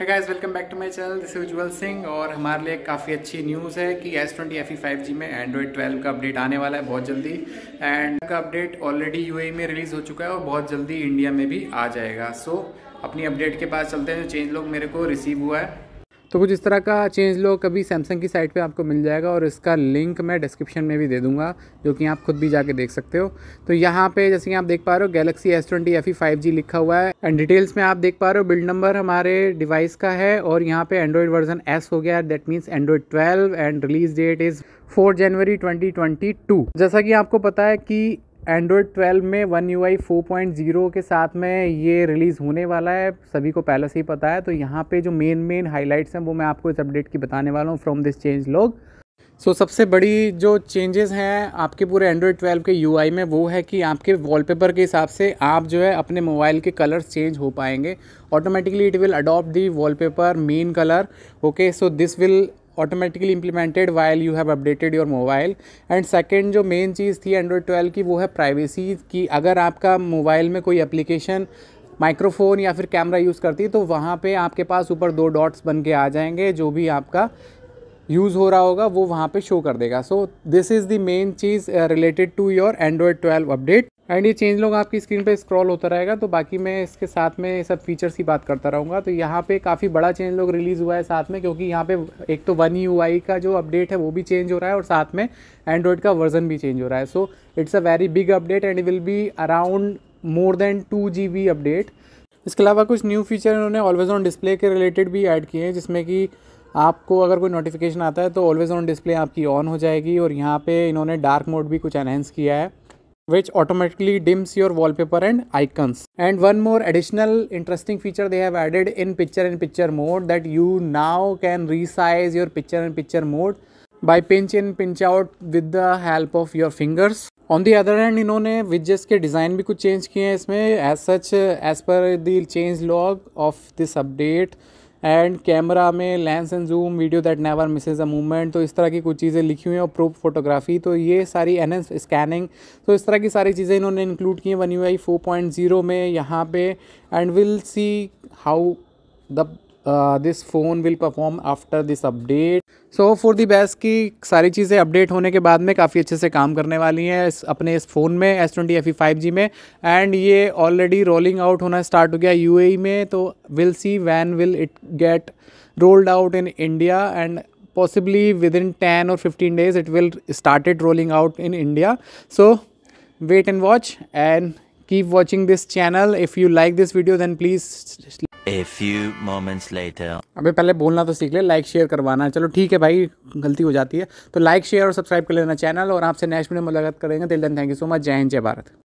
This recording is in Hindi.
है guys welcome back to my channel this Ujjwal Singh और हमारे लिए काफ़ी अच्छी न्यूज़ है कि S twenty F E five G में एंड्रॉयड 12 का अपडेट आने वाला है बहुत जल्दी एंड का अपडेट ऑलरेडी यूएई में रिलीज़ हो चुका है और बहुत जल्दी इंडिया में भी आ जाएगा सो so, अपनी अपडेट के पास चलते हैं जो चेंज लोग मेरे को रिसीव हुआ है तो कुछ इस तरह का चेंज लो कभी सैमसंग की साइट पे आपको मिल जाएगा और इसका लिंक मैं डिस्क्रिप्शन में भी दे दूंगा जो कि आप खुद भी जाके देख सकते हो तो यहाँ पे जैसे कि आप देख पा रहे हो Galaxy S twenty F E five G लिखा हुआ है एंड डिटेल्स में आप देख पा रहे हो बिल्ड नंबर हमारे डिवाइस का है और यहाँ पे एंड्रॉयड वर्जन एस हो गया है that means Android twelve and release date is four January twenty twenty two जैसा कि आपको पता है कि एंड्रॉयड 12 में वन यू आई फोर के साथ में ये रिलीज़ होने वाला है सभी को पहले से ही पता है तो यहाँ पे जो मेन मेन हाइलाइट्स हैं वो मैं आपको इस अपडेट की बताने वाला हूँ फ्रॉम दिस चेंज लोग सो so, सबसे बड़ी जो चेंजेस हैं आपके पूरे एंड्रॉयड 12 के यू में वो है कि आपके वॉलपेपर के हिसाब से आप जो है अपने मोबाइल के कलर्स चेंज हो पाएंगे automatically it will adopt the wallpaper main colour okay so this will automatically implemented while you have updated your mobile and second जो मेन चीज़ थी एंड्रॉयड ट्वेल्व की वो है प्राइवेसी की अगर आपका मोबाइल में कोई एप्लीकेशन माइक्रोफोन या फिर कैमरा यूज़ करती है तो वहाँ पे आपके पास ऊपर दो डॉट्स बन के आ जाएंगे जो भी आपका यूज़ हो रहा होगा वो वहाँ पे शो कर देगा so this is the main चीज़ related to your Android 12 update and ये चेंज लोग आपकी स्क्रीन पे स्क्रॉल होता रहेगा तो बाकी मैं इसके साथ में सब फीचर्स की बात करता रहूँगा तो यहाँ पे काफ़ी बड़ा चेंज लोग रिलीज़ हुआ है साथ में क्योंकि यहाँ पे एक तो वन यू का जो अपडेट है वो भी चेंज हो रहा है और साथ में एंड्रॉयड का वर्जन भी चेंज हो रहा है so it's a very big update and will be around more than two update इसके अलावा कुछ न्यू फीचर इन्होंने ऑलवेज़ ऑन डिस्प्ले के रिलेटेड भी ऐड किए हैं जिसमें कि आपको अगर कोई नोटिफिकेशन आता है तो ऑलवेज़ ऑन डिस्प्ले आपकी ऑन हो जाएगी और यहाँ पे इन्होंने डार्क मोड भी कुछ एनहेंस किया है which automatically dims your wallpaper and icons and one more additional interesting feature they have added in picture in picture mode that you now can resize your picture in picture mode by pinch in pinch out with the help of your fingers On the other hand, इन्होंने विजेस के डिज़ाइन भी कुछ चेंज किए हैं इसमें As such, as per the change log of this update. And camera में lens and zoom video that never misses a movement तो इस तरह की कुछ चीज़ें लिखी हुई हैं और प्रूफ फोटोग्राफी तो ये सारी एन स्कैनिंग तो इस तरह की सारी चीज़ें इन्होंने इंक्लूड की हैं one U I four point zero में यहाँ पे and will see how the this phone will perform after this update so for the best की सारी चीज़ें अपडेट होने के बाद में काफ़ी अच्छे से काम करने वाली हैं अपने इस फ़ोन में S twenty F E five G में एंड ये ऑलरेडी रोलिंग आउट होना स्टार्ट हो गया यू ए e में तो will see when will it get rolled out in India and possibly within ten और fifteen days it will started rolling out in India so wait and watch and keep watching this channel if you like this video then please few few moments later. अबे पहले बोलना तो सीख ले लाइक शेयर करवाना है चलो ठीक है भाई गलती हो जाती है तो लाइक शेयर और सब्सक्राइब कर लेना चैनल और आपसे नेक्स्ट में मुलाकात करेंगे दिल दिन थैंक यू सो मच जय हिंद जय भारत